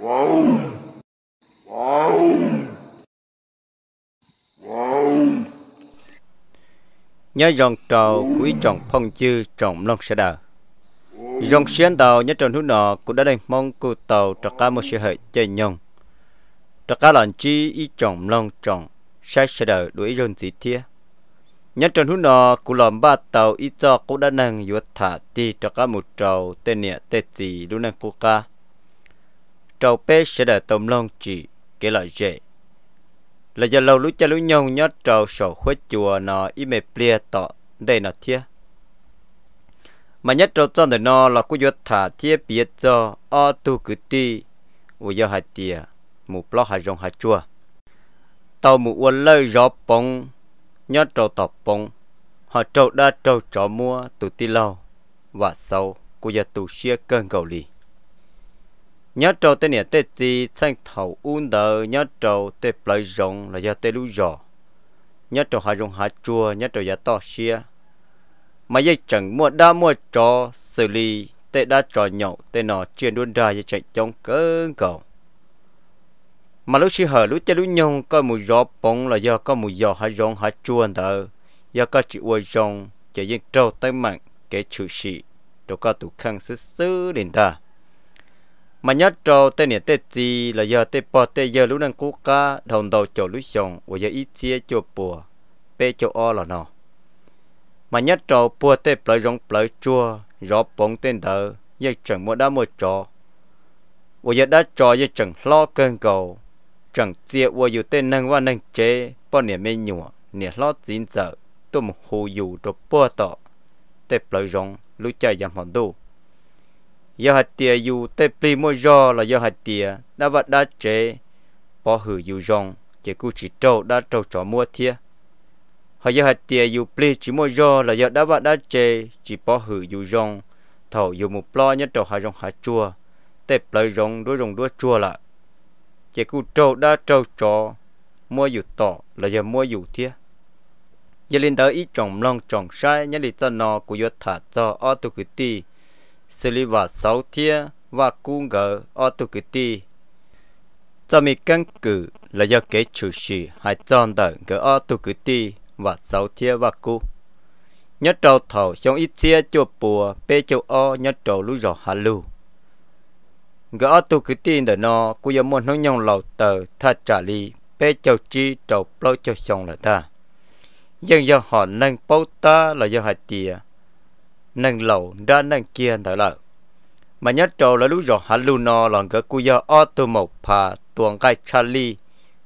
Wow. Wow. Wow. Nhớ dòng trò quý trọng phong chư trọng long sẽ đờ. Dòng xuyên tàu nhớ tròn hữu nọ cũng đã đánh mong cụ tàu trọ ca một sự hợi chơi nhông. Trọ ca lần chi y trọng long trọng sai sẽ đờ đuổi dồn dị thiê. Nhớ tròn hữu nọ cũng làm ba tàu y cho cũng đã nâng yuột thả ti trọ ca một trầu tên nịa tê gì luôn năng cụ ca trâu bé sẽ đợi tôm lon chỉ cái loại dễ là giờ lâu lúc cha lúc nhau nhớ trâu sổ khuế chùa nó y mệt plea tọ đây nó thiê mà nhất trâu cho nó là cứ vô thả thiê biết cho o tu cứ ti ủa giờ hai tia mù plo hai rong hai chùa tàu mù uốn lơi gió bóng nhớ trâu tọp bóng họ trâu đa trâu chó mua tụ ti lâu và sau cô giờ tu xia cơn cầu lì nhớ trâu tên nè tên gì sang thầu un đờ nhớ trâu tên plei rồng là do tên lũ giò nhớ trâu hà rồng hà chua nhớ trâu giá to xia mà dây chẳng mua đa mua trò xử lý tên đã trò nhậu tên nó chuyện đuôn ra dây chạy trong cơn cầu mà lúc xí hở lúc chơi lúc nhông có mùi gió bóng là do có mùi gió hà rồng hà chua đờ do có chị uôi rồng chỉ dân trâu tay mạng kẻ chữ sĩ đâu có tụ khăn xứ xứ đến ta mà nhớ trâu tên nè tên gì là giờ tên bò tên giờ lúc đang cố cá đồng đầu chỗ lúc sông và giờ ít chia chỗ bùa bê chỗ o là nó mà nhớ trâu bùa tên bờ rong bờ chua gió bóng tên đỡ giờ chẳng mua đá mua trò và giờ đã trò giờ chẳng lo cơn cầu chẳng chia và giờ tên năng và năng chế bò nè mê nhùa nè lo chín giờ tôi một hồ dù cho bùa tọ tên bờ rong lúc chạy giảm hòn đu giờ hạt tiền dù tê pli môi gió là giờ hạt tiền đã vật đã chế bỏ hử dù rong chế cụ chỉ trâu đã trâu trò mua thia họ giờ hạt tiền dù pli chỉ môi gió là giờ đã vật đã chế chỉ bỏ hử dù rong thầu dù một lo nhất trâu hai rong hạ chua tê plei rong đuôi rong đuôi chua là chế cụ trâu đã trâu trò mua dù tỏ là giờ mua dù thia giờ lên tới ít trồng long trồng sai nhất đi cho nó của giờ thả cho ở tu cứ ti xử lý và sáu thia và cung gỡ ở tù kỳ ti. Cho mình căn cứ là do kế chủ sĩ hay tròn đợi gỡ ở tù kỳ ti và sáu thia và cung nhất trâu thầu trong ít chia cho bùa bê châu o nhất trâu lũ rò hạ lưu gỡ tu cứ tin để nó cũng giờ muốn nói nhau lầu tờ tha trả lý bê châu chi trâu bao châu sông là ta dân do họ nâng bao ta là do hạt tìa nâng lầu đa nâng kia thở lợi mà nhất trâu là lúc rồi hắn lưu nó lòng cái cú do ô tô một phà tuồng cái Charlie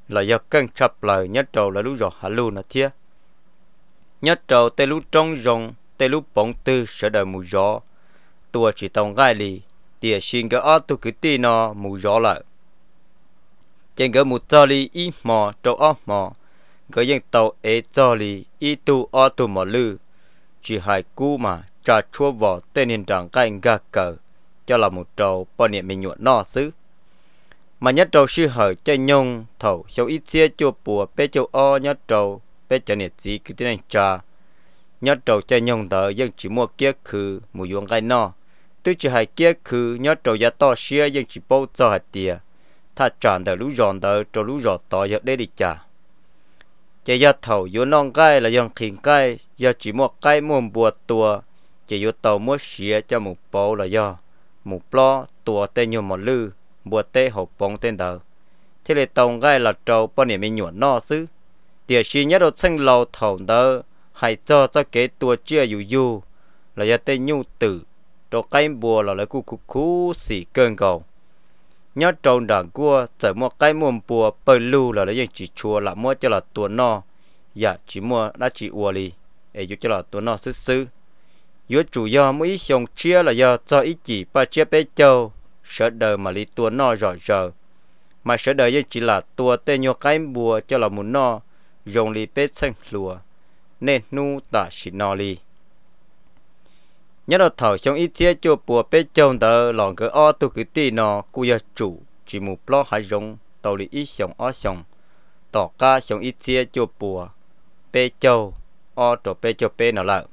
là do cân chập lời nhất trâu là lúc rồi hắn lưu nó thiê nhất trâu tê lúc trong rồng tê lúc bóng tư sợ đời mù gió tua chỉ tông gai lì địa xin cái ô tô cứ tì nó mù gió lại trên cái mù tơ li ít mò trâu ô mò cái dân tàu ế tơ li ít tu ô tô mò lư chỉ hai cú mà cho chúa vỏ tên nền trọng các anh gà cờ cho là một trâu bọn niệm mình nhuộn no xứ mà nhất trâu sư hở cho nhung thầu sâu ít xia chua bùa bê châu o nhất trâu bê cho nhiệt gì cứ tiến anh trà nhất trâu cho nhung tờ dân chỉ mua kia khứ mùi yuông gai no tôi chỉ hai kia khứ nhất trâu giá to xia dân chỉ bao cho hạt tìa thà chọn tờ lũ giòn tờ trầu lũ giòn to giờ đây đi trà chạy ra thầu yuông non gai là dân khiến gai giờ chỉ mua gai mua bùa tua chỉ yếu tàu mua xía cho một bộ là do một lo tua tên nhiều một lư bùa tê hộp bóng tên đầu thế là tàu gai là trâu bao nhiêu mình nhuận no xứ địa xí nhất đầu xanh lầu thầu đỡ hay cho cho kế tua chia dù dù là do tên nhu tử trâu cái bùa là lấy cu cu cu xỉ cơn cầu nhớ trâu đảng cua chở mua cái muôn bùa bơi lưu là lấy chỉ chùa là mua cho là tua no dạ chỉ mua đã chỉ uali li ấy cho là tua no xứ xứ yếu chủ do mỹ xong chia là do cho ít chỉ ba chia bé châu sợ đời mà lý tua no rõ rờ mà sợ đời như chỉ là tua tê nhô cái bùa cho là muốn no dùng lý bé xanh lùa nên nu ta chỉ no lý nhớ đầu thầu trong ít chia cho bùa bé châu đờ lòng cứ o tu cứ tì no cú yếu chủ chỉ một lo hai dùng tàu lý ít xong o xong tỏ ca xong ít chia cho bùa bé châu o trò bé châu bé nào lại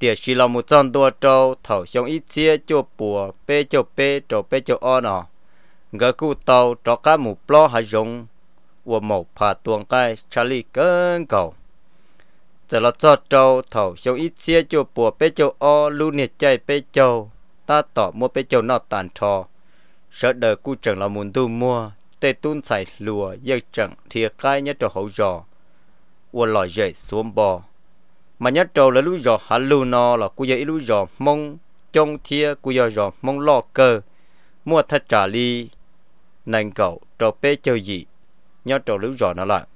địa chỉ là một trong đua trâu thầu xong ít chia cho bùa bê cho bê cho bê cho o nọ ngỡ cụ tàu cho cá mù plo hà dùng và một phà tuồng cái charlie cơn cầu giờ là cho trâu thầu xong ít chia cho bùa bê cho o lưu nhiệt chạy bê châu ta tỏ mua bê châu nọ tàn trò sợ đợi cụ chẳng là muốn tu mua tê tun xài lùa dây chẳng thiệt cái nhất cho hậu giò và lòi dậy xuống bò mà nhớ trâu là lũ giò hà lù nó là cú giờ lũ giò mông trong thia cú giờ giò mông lo cơ mua thật trả ly nành cậu trâu bé chơi gì nhớ trâu lũ giò nó là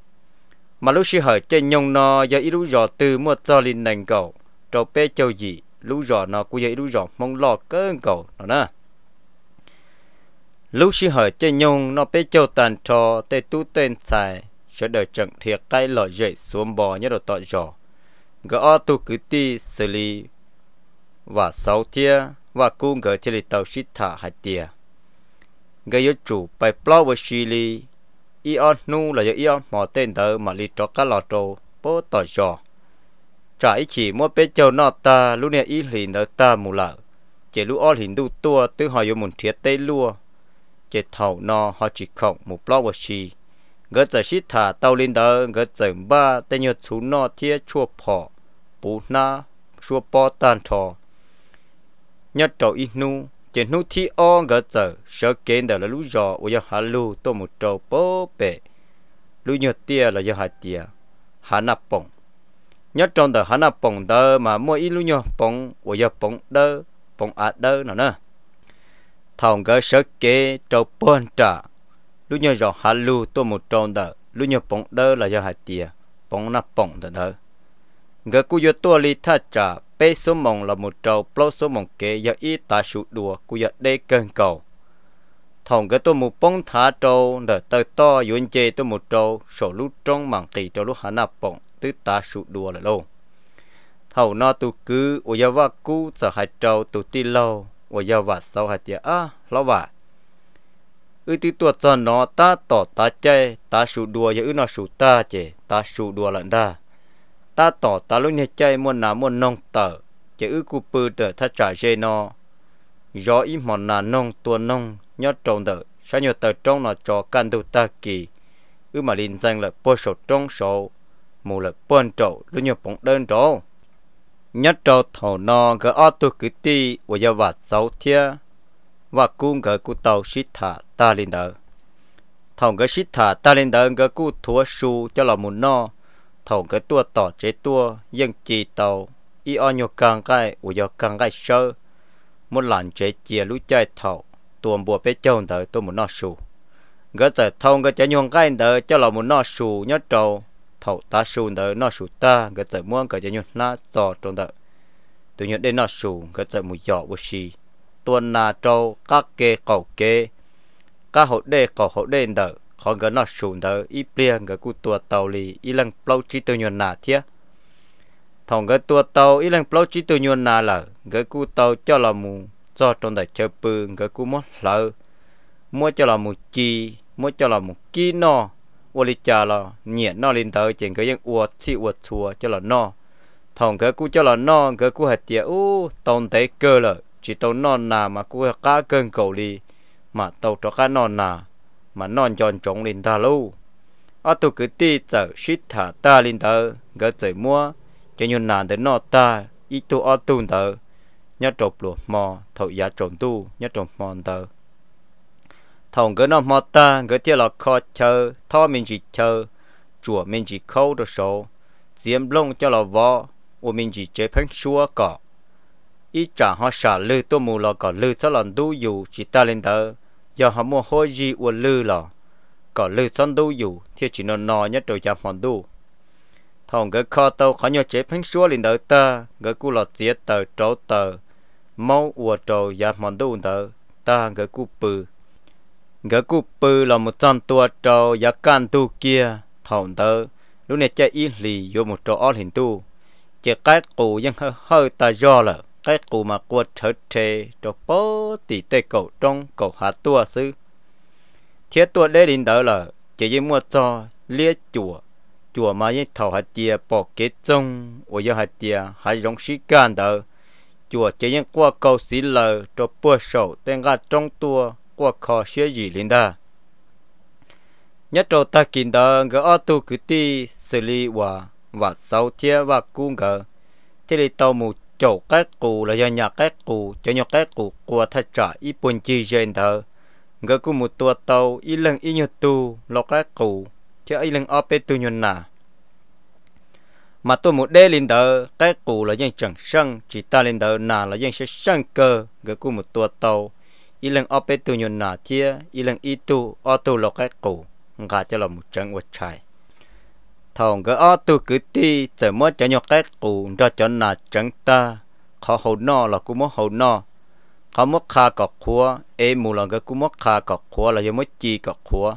mà lũ sĩ hở chơi nhông nó giờ lũ giò từ mua cho ly nành cậu trâu bé chơi gì lũ giò nó cú giờ lũ giò mông lo cơ cậu nó nè lũ sĩ hở chơi nhông nó bé chơi tàn trò tê tú tên xài sẽ đợi trận thiệt tay lọ dậy xuống bò nhớ đồ tọt giò gỡ tu cứ ti xử lý và sau tia và cũng gỡ chia lý tàu xít thả hai tia gỡ yếu chủ bài plau và xì lý ion nu là do ion mỏ tên tờ mà lý cho các lò trâu bố tỏ giò trả ý chỉ mua bế châu nọ ta lúc này ý lì nợ ta mù lợ chỉ lúc o hình đu tua tư hỏi yếu muốn thiết tê lua chỉ thầu nọ họ chỉ khổng một plau và xì gỡ giờ xít thả tàu lên tờ gỡ giờ ba tên nhật chú nọ thiết chua phỏ bù na xua po tan thò nhất trầu ít nu chỉ nu thi o gỡ tờ sợ kén đó là lũ giò ở giờ hà lù tô một trầu bố bể lũ nhựa tia là giờ hà tia hà nạp bông nhất trong tờ hà nạp bông đơ mà mua ít lũ nhựa bông ở giờ bông đơ bông à đơ nào nữa thằng gỡ sợ kê trầu bơn trả lũ nhựa giò hà lù tô một trầu đơ lũ nhựa bông đơ là giờ hà tia bông nạp bông đơ đơ ngờ cú yo tua li tha trả bê số mong là một trâu plo số mong kế giờ y ta sụ đùa cú giờ đê cơn cầu thòng cái tôi một bóng thả trâu đỡ tới to yun chê tôi một trâu sổ lú trong mảng kỳ trâu lú hà nạp bông tứ ta sụ đùa là lâu thầu nó tu cứ ô giờ và cú sợ hai trâu tu ti lâu ô giờ và sau hai tia à lâu và ư tí tuột cho nó ta tỏ ta chê ta sụ đùa giờ ư nó sụ ta chê ta sụ đùa lận ta ta tỏ ta lúc nhẹ chơi muốn nào muốn nông tờ chơi ư cụ bự tờ ta trả dê nó gió im mòn nà nông tuôn nông nhớ trồng tờ sao nhiều tờ trong là cho căn đồ ta kỳ ư mà liên danh là bơ sổ trong sổ mù là bơn trậu lúc nhiều bóng đơn trậu nhớ trâu thầu no gỡ o tu cứ ti và gia vạt sáu thia và cung gỡ cụ tàu xít thả ta liên đỡ thầu gỡ xít thả ta liên đỡ gỡ cụ thua su cho là muốn no thầu cái tua tỏ chế tua dân chỉ tàu y o nhô càng cái u yo càng cái sơ một lần chế chia lũ chơi thầu tuồng bùa bé châu tới tôi muốn nó sù gỡ tới thông cái chế nhung cái tới cho là muốn nó sù nhớ trâu thầu ta sù tới nó sù ta gỡ tới muốn cái chế nhung na sò trong tới tôi nhớ đến nó sù gỡ tới mùi giỏ bùi xì tuần na trâu các kê cầu kê các hộ đê cầu hộ đê tới không gỡ nó xuống đó ít bia gỡ cụ tua tàu lì ít lần plau chỉ từ nhuận nà thiệt thằng gỡ tua tàu ít lần plau chỉ từ nhuận nà là gỡ cụ tàu cho là mù cho trong đời chơi bự gỡ cụ mất lợ mua cho là mù chi mua cho là mù kia nó ô lì cha là nhẹ nó lên tới trên cái những uột xị uột chùa cho là nó thằng gỡ cụ cho là nó gỡ cụ hạt tiệt ô tông tế cơ lợ chỉ tàu non nà mà cụ cá cơn cầu lì mà tàu cho cá non nà mà non tròn trống lên ta lâu à tôi cứ ti tờ shit thả ta lên tờ gỡ trời mua cho nhiều nàng tới nọ ta ít tu ở tu tờ nhớ trộm lụa mò thầu giá trộm tu nhớ trộm mòn tờ thòng gỡ nó mò ta gỡ tia lọ kho chờ tho mình chỉ chờ chùa mình chỉ khâu được số diêm lông cho lọ vò ô mình chỉ chế phánh xua cỏ ít trả họ xả lư tôi mù lọ cỏ lư sao lần tu dù chỉ ta lên tờ giờ họ mua hôi gì của lư lò có lư son đu dù thì chỉ nó nò nhất rồi giảm hòn đu thằng cái kho tàu khó nhau chế phanh xua lên đầu ta cái cú lọt dĩa tờ trâu tờ mau ua trâu giảm hòn đu đầu ta cái cú bự cái cú bự là một trăm tua trâu giá can tu kia thằng tớ lúc này chơi yên lì vô một trâu ở hình tu chỉ cái cụ vẫn hơi hơi ta do là cái cụ mà cua trở thế, cho bố tỷ tê cầu trong cầu hạ tua sư thiết tua đế linh đạo là chỉ như mua cho lia chùa chùa mà như thầu hạt chia bỏ kế trông ở giờ hạt chia hạt dòng sĩ can đạo chùa chỉ như qua cầu sĩ lờ cho bữa sầu tên gà trong tua qua khó xế dị linh đạo nhất trâu ta kín đạo ngỡ ơ tu cứ ti xử lý hòa và sau chia và cung ngỡ thế thì tàu mù chỗ các cụ là do nhà các cụ cho nhà các cụ qua thay trả ít buồn chi gen thờ người cũng một tua tàu ít lần ít nhiều tu lo các cụ chứ ít lần ấp tu nhiều nà mà tôi một đê lên thờ các cụ là dân chẳng sân chỉ ta lên thờ nà là dân sẽ sân cơ người cũng một tua tàu ít lần ấp tu nhiều nà chia ít lần ít tu ở tu lo các cụ ngã cho là một trận vật chạy thằng gỡ ở tu cứ ti giờ mới cho nhau cái cụ ra cho nà chẳng ta khó hậu no là cũng mất hậu no khó mất kha cọc khua em mù là cái cũng mất kha cọc khua là do mất chi cọc khua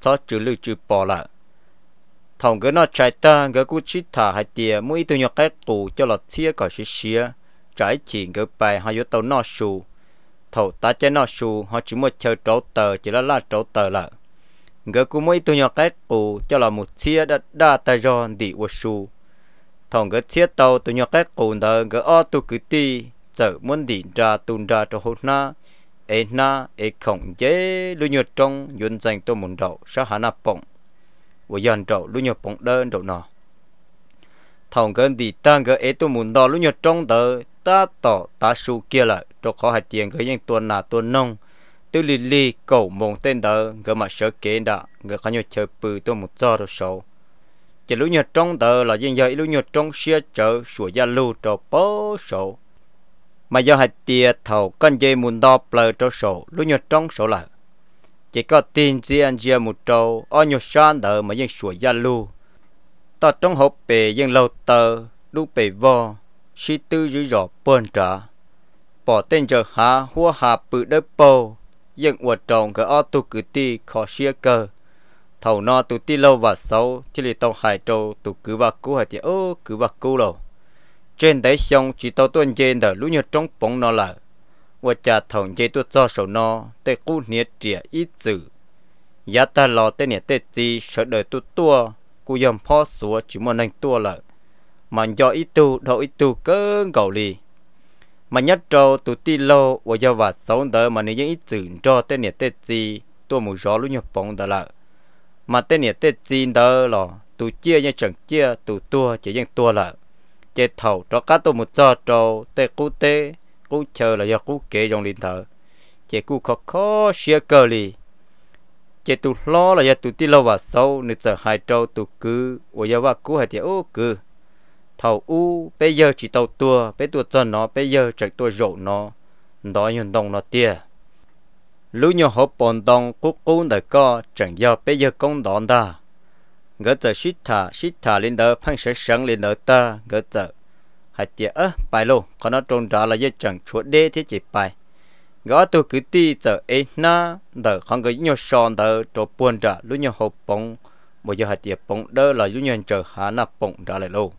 sao chữ lưu chữ bỏ là thằng gỡ nó chạy ta gỡ cũng chít thả hai tia mỗi tu nhau cái cụ cho là xia cỏ xí xia trái chỉ gỡ bài hai yếu tàu no sù thầu ta chơi no sù họ chỉ một chơi trấu tờ chỉ là la trấu tờ lại ngờ cú mỗi tôi nhỏ cái cụ cho là một chia đã đa tay giòn đi vô su thằng ngờ chia tàu tôi nhỏ cái cụ đó ngờ ở tu cứ ti sợ muốn đi ra tuần ra cho hôm na ê na ê không chế lưu nhật trong yun dành tôi muốn đầu sa hà na bọng và dàn đầu lưu nhật bọng đơn đầu nọ thằng gần đi tăng ngờ ê tôi muốn đào lưu nhật trong tờ ta tỏ ta su kia lại cho khó hai tiền cái những tuần nào tuần nông tôi lì li cầu mong tên đó người mà sợ kiện đó người có nhiều chơi bự tôi một giờ rồi sầu chỉ lúc nhiều trong tờ là dân giờ lúc nhiều trong xe chở sủa gia lưu cho bó sầu mà do hạt tia thầu con dây muốn đo bờ cho sầu lúc nhiều trong sầu là chỉ có tin gì anh chị một trâu ở nhiều san tờ mà dân sủa gia lưu ta trong hộp bề dân lâu tờ đu bề vo si tư dữ dọ bơn trả bỏ tên giờ hạ hua hạ bự đất bầu dân ủa trồng cái ô tu cứ ti khó xia cơ thầu no tu ti lâu và sâu chỉ lì tông hải trâu tu cứ và cú hải thì ô cứ và cú lâu trên đấy xong chỉ tàu tuân trên đời lũ nhớ trong bóng nó là và cha thằng dây tu cho sầu nó tê cú nhiệt trịa ít dữ giá ta lo tê nhiệt tê gì sợ đời tu tua cú yếm phó súa chỉ muốn anh tua là mà do ít tu đâu ít tu cơn cầu lì mà nhất trâu tụ ti lô và do và sống đỡ mà nếu những ít chừng cho tên nhà tết gì tôi muốn rõ luôn nhập phòng đó là mà tên nhà tết gì đó là tụ chia như chẳng chia tụ tua chỉ những tua là chế thầu cho các tôi một cho trâu tê cú tê cú chờ là do cú kể trong linh thờ chế cú khó khó xia cờ li chế tụ lo là do tụ ti lô và sâu nên sợ hai trâu tụ cứ và do và cú hay thì ô cứ thầu u bây giờ chỉ tàu tua bây tua cho nó bây giờ chạy tua rổ nó đó nhân đồng nó tia lũ nhỏ họ bọn đồng cố cố đời co chẳng do bây giờ công đón ta ngỡ tờ xít thả xít thả lên đỡ phăng sẽ sáng lên đỡ ta ngỡ tờ hạt tia ớ bài lô còn nó trông đó là do chẳng chuột đê thế chỉ bài gõ tôi cứ ti tờ ấy na đỡ không có nhiều sòn đỡ trộn buồn ra lũ nhỏ họ bóng một giờ hạt tia bóng đỡ là lũ nhỏ chờ hà na bóng ra lại lâu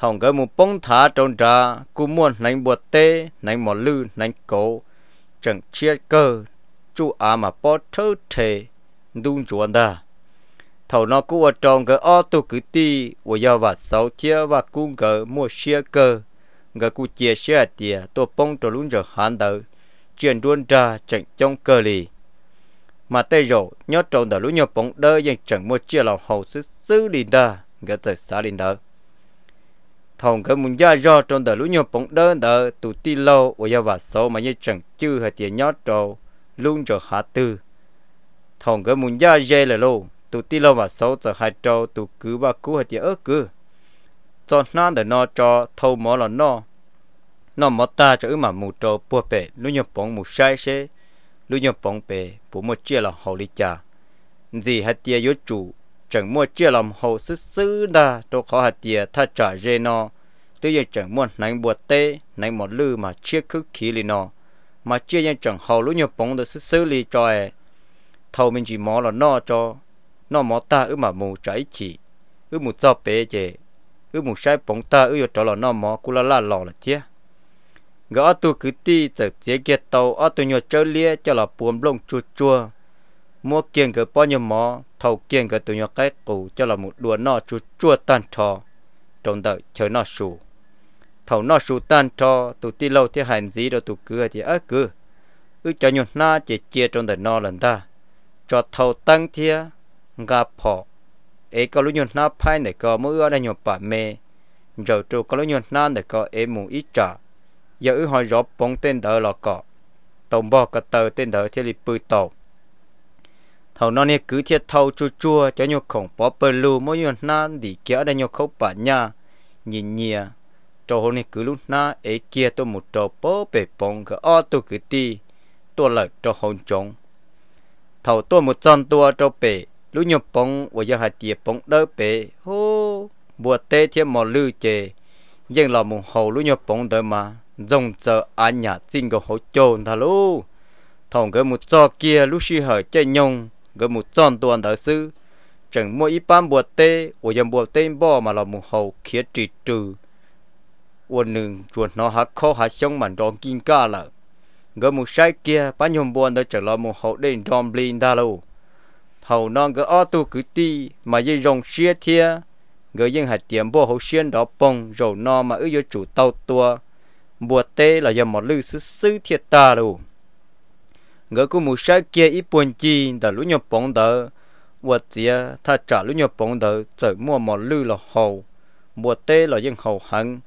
thòng cái một bông thả trong trà cú muôn nành bột tê nành mỏ lư nành cổ chẳng chia cơ chú à mà bỏ thơ thề đúng chuẩn đà thầu nó cú ở trong cái ô tu cứ ti và do và sau chia và cú gỡ mua chia cơ gỡ cú chia chia tiề tôi bông tròn luôn giờ hàn đời chuyện đuôn trà chẳng trong cơ lì mà tay rổ nhớ trong đời lũ nhớ bông đơ nhưng chẳng mua chia lòng hậu sư sư đi đà gỡ tới xa đi đà thòng cái muốn ra do trong đời lũ nhom bóng đơn đỡ tụ ti lâu và gia và số mà như chẳng chư hạt tiền nhót trầu luôn cho hạ tư thòng cái muốn ra dê là lô tụ ti lâu và số cho hai trầu tụ cứ ba cú hạt tiền ớt cứ cho nó để nó cho thâu mỏ là nó nó mỏ ta cho mà mù trầu bùa bể lũ nhom bóng mù sai xế lũ nhom bóng bể bù một chia là hậu lý cha gì hạt tiền yếu chủ chẳng mua chia làm hồ sư sư đa cho khó hạt tiền tha trả dê nó tuy nhiên chẳng mua nánh bùa tê nánh một lư mà chia khứ khí lì nó mà chia yên chẳng hồ lũ nhập bóng được sư sư lì cho e thầu mình chỉ mò là nó cho nó mò ta ư mà mù trái chỉ ư mù cho bế chè ư mù sai bóng ta ư cho là nó mò cú la la lò là chia gõ tu cứ ti tờ chế kia tàu ở tu nhọ chơi lia cho là buồn lông chua chua mua kiện cái bao nhiêu mò thầu kiên cái tụi nhỏ cái cụ cho là một đùa nó chú chua tan trò trong đợi chờ nó sù thầu nó sù tan trò tụi ti lâu thì hành gì rồi tụi cứ thì ớ cứ ư cho nhột na chỉ chia trong đợi nó lần ta cho thầu tăng thia ngà phò ấy có lúc nhột na phai này có mỗi ở đây nhột bà mẹ giờ chỗ có lúc nhột na này có em mù ít trả giờ ư hỏi rõ bóng tên đỡ là có tổng bò cái tờ tên đỡ thì lì bự tàu thầu nó nè cứ thiệt thâu chua chua cho nhiều khổng bó bờ lù mỗi nhiều na đi kia đây nhiều khẩu bả nhà nhìn nhìa trò hôm nay cứ lúc na ấy kia tôi một trò bó bể bông cái o tôi cứ đi tôi lại trò hồn trống thầu tôi một chân tôi trò bể lúc nhiều bông và giờ hạt tiệp bông đỡ bể hô bùa tê thiên mò lư chè nhưng là một hồ lúc nhiều bông đỡ mà dòng chờ anh nhà xin cái hỗ trồn thà lú thằng cái một trò kia lúc xí hở chơi nhung cái một tròn toàn đại sư chẳng mua ít bán bùa tê của dân bùa tê bò mà là một hậu khía trị trừ quân nương chuột nó hạt khó hạt sống mà đòn kinh ca là cái một sai kia bán nhóm bùa đó chẳng là một hậu đến đòn blin đa lâu hậu non cái ô tu cứ ti mà dây dòng xia thia người dân hạt tiệm bùa hậu xuyên đó bông rồi no mà ư vô chủ tàu tua bùa tê là dân một lư sư sư thiệt ta đâu ngỡ cũng một sai kia ít buồn chi đã lũ nhập bóng đỡ vật gì ta trả lũ nhập bóng đỡ rồi mua một lư là hầu mua tê là dân hầu hẳn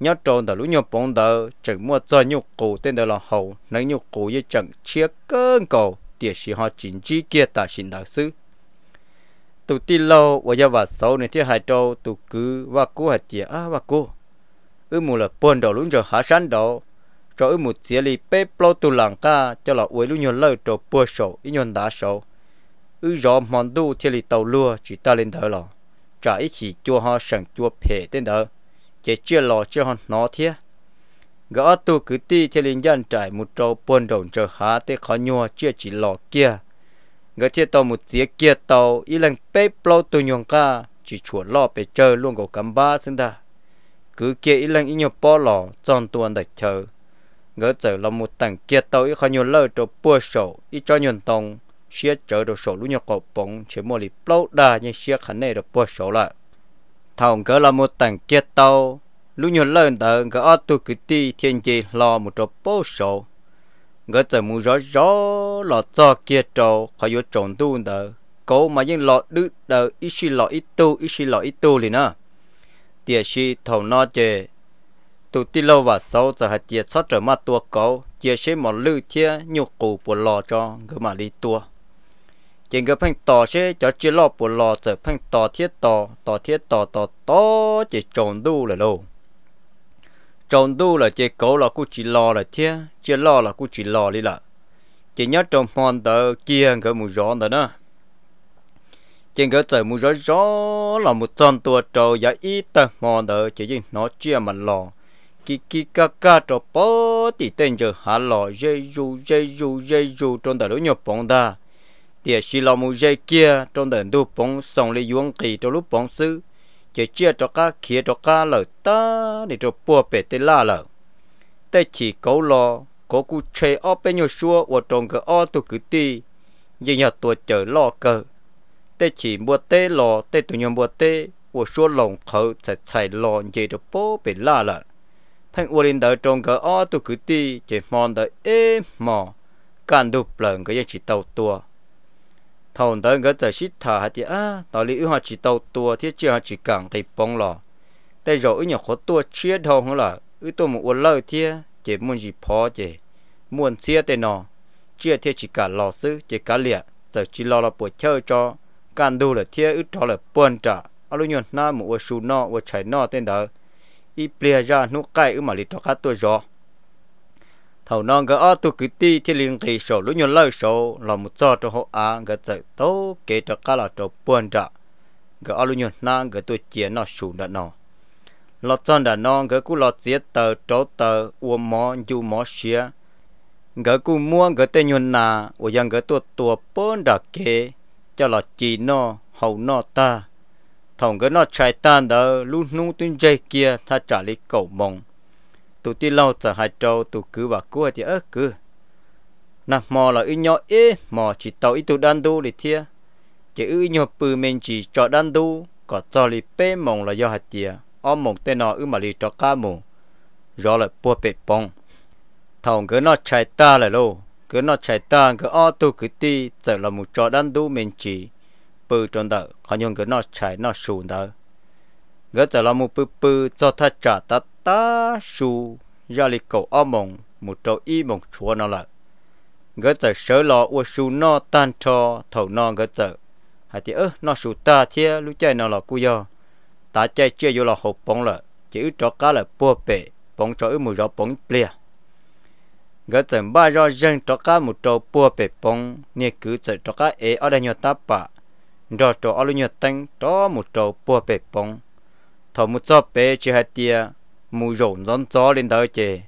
nhớ tròn đã lũ nhập bóng đỡ chỉ mua cho nhục cụ tên đó là hầu nắng nhục cụ như chẳng chia cơn cầu địa sĩ họ chính trị kia ta xin đạo sư tụ tin lâu và giờ và sau này thì hai trâu tụ cứ và cô hạt chia à và cố ư mù là buồn đầu lũ rồi hạ sán đầu cho một chế li bé plo tu lăng ca cho là uế lu nhuận lơ cho bùa sổ ý nhuận đá sổ ư rõ mòn đu chế li tàu lua chỉ ta lên thở lò trả ý chỉ chua ho sẵn chua phê tên đỡ chế chia lò chia hòn nó thiê gã tu cứ ti chế li dân trải một trâu buôn rộng chờ há tê khó nhua chia chỉ lò kia gã thiê tàu một chế kia tàu ý lần bé plo tu nhuận ca chỉ chua lò bề chơi luôn cổ cắm ba xin ta cứ kia ý lần ý nhuận bó lò tròn tuần đạch chờ ngỡ giờ là một tầng kia tàu ít khó nhiều lơ cho bùa sổ ít cho nhuận tông xia chở đồ sổ lũ nhỏ cổ bóng chỉ mua lì lâu đà nhưng xia khả nề đồ bùa sổ là thằng ngỡ là một tầng kia tàu lũ nhỏ lơ đờ ngỡ ở tù cứ ti thiên chi lo một chỗ bùa sổ ngỡ giờ mua rõ rõ lọ cho kia trâu khó yếu trọng tu đờ cố mà nhưng lọ đứt đờ ít xì lọ ít tu ít xì lọ ít tu liền à tiệt xì thầu no chè tụ ti lâu và sâu giờ hạt chia sót trở mặt tua cấu chia sẽ một lư chia nhục cụ của lò cho người mà đi tua trên người phanh tò sẽ cho chia lò của lò giờ phanh tò thiết tỏ tỏ thiết tỏ tỏ to chỉ tròn đu là đâu tròn đu là chỉ cấu là cũng chỉ lò là thiết chia lò là cũng chỉ lò đi là chỉ nhớ tròn mòn tờ kia người mù gió đó nữa trên cái trời mù gió gió là một tròn tua trầu và ít tờ mòn tờ chỉ như nó chia mà lò kí kí cá cá cho bó thì tên giờ hà lọ dây dù dây dù dây dù trong đời đối nhập bóng ta địa xì lo mù dây kia trong đời đu bóng song lấy yuông kỳ trong lúc bóng sư chỉ chia cho cá kia cho cá lợ ta để cho po bể tê la lợ tê chỉ cấu lo có cụ chê ở bên nhau xua và trong cái ở tụ cứ ti nhưng nhà tuổi chờ lo cờ tê chỉ mua tê lo tê tụ nhau mua tê và xua lồng khẩu chạy chạy lo gì cho po bị la lợ phanh uo linh đợi trông cỡ o tu cứ ti chỉ mong đợi ê mò càng đục lần cái chỉ tàu tua thầu đợi cái tờ xít thở hạt á tao lý họ chỉ tàu tua thiết chưa họ chỉ càng thấy bông lò đây rồi nhỏ khó tua chia thầu không là ư tôi một uo lợi thiết chỉ muốn gì phó chỉ muốn xia tên nó chia thiết chỉ cả lò sư chỉ cả liệt giờ chỉ lo là buổi chơi cho càng đủ là thiết ư cho là buồn trả alo nhon na một uo su no uo chảy no tên đó ít bìa ra nụ cái ư mà lì tôi rõ thầu non ở tôi cứ ti thì liền kỳ sổ lúc nhon lâu sổ là cho cho họ à gỡ chạy tố kể cho cá là cho buồn ra ở lúc nhon na gỡ tôi chia nó sụn đã nó lọt chân đã nó gỡ cú lọt giết tờ trố tờ uom mò du mò xía gỡ cú mua gỡ tên nhon na uo giang gỡ tôi buồn đã kê cho lọt chỉ nó hầu nó ta thằng cái nó chạy tan đó lúc nung tuyến dây kia tha trả lý cầu mong tụi ti lâu giờ hai trâu tụi cứ và cua thì ớ cứ nà mò là ư nhỏ ế mò chỉ tàu ít tụi đan đu để thia chỉ ư nhỏ bự mình chỉ cho đan đu có cho lý pê mong là do hạt tia om mong tên nó ư mà lý cho cá mù rồi là bùa bể bông thằng cái nó chạy ta lại lô cứ nó chạy ta cứ o tụi cứ ti giờ là một trò đan đu mình chỉ bự tròn đỡ họ nhung cái nó chạy nó sù đỡ gỡ từ lo một bự bự cho ta trả ta ta sù ra li cầu ao mộng một trâu y mông chúa nó là gỡ từ sớ lo u sù nó tan cho thầu nó gỡ từ hay thì ơ nó sù ta thia lũ chơi nó là cu do ta chơi chưa vô là hộp bóng lợ, chỉ cho cá là bùa bể bóng cho ư một rõ bóng plea gỡ từ ba rõ dân cho cá một trâu bùa bể bóng nè cứ từ cho cá ế ở đây nhiều ta bả rồi trò alu nhật tăng đó một trò bùa bể bông thọ một trò bể chỉ hai tia mù rộn rộn gió lên đời chè